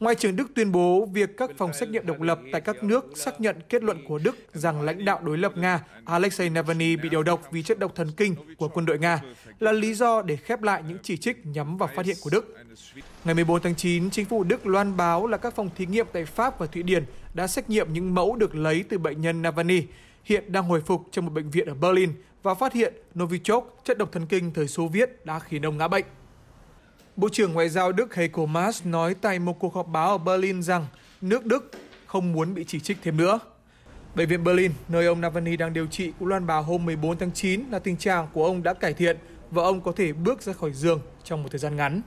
Ngoại trưởng Đức tuyên bố việc các phòng xét nghiệm độc lập tại các nước xác nhận kết luận của Đức rằng lãnh đạo đối lập Nga Alexei Navalny bị đầu độc vì chất độc thần kinh của quân đội Nga là lý do để khép lại những chỉ trích nhắm vào phát hiện của Đức. Ngày 14 tháng 9, chính phủ Đức loan báo là các phòng thí nghiệm tại Pháp và Thụy Điển đã xét nghiệm những mẫu được lấy từ bệnh nhân Navalny, hiện đang hồi phục trong một bệnh viện ở Berlin và phát hiện Novichok, chất độc thần kinh thời Xô Viết đã khiến ông ngã bệnh. Bộ trưởng Ngoại giao Đức Heiko Maas nói tại một cuộc họp báo ở Berlin rằng nước Đức không muốn bị chỉ trích thêm nữa. Bệnh viện Berlin, nơi ông Navalny đang điều trị, cũng loan báo hôm 14 tháng 9 là tình trạng của ông đã cải thiện và ông có thể bước ra khỏi giường trong một thời gian ngắn.